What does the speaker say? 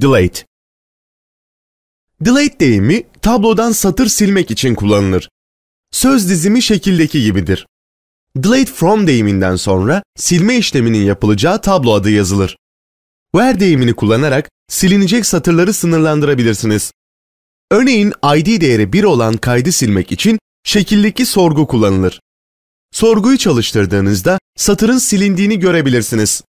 Delayed Delayed deyimi tablodan satır silmek için kullanılır. Söz dizimi şekildeki gibidir. Delayed from deyiminden sonra silme işleminin yapılacağı tablo adı yazılır. Where deyimini kullanarak silinecek satırları sınırlandırabilirsiniz. Örneğin ID değeri 1 olan kaydı silmek için şekildeki sorgu kullanılır. Sorguyu çalıştırdığınızda satırın silindiğini görebilirsiniz.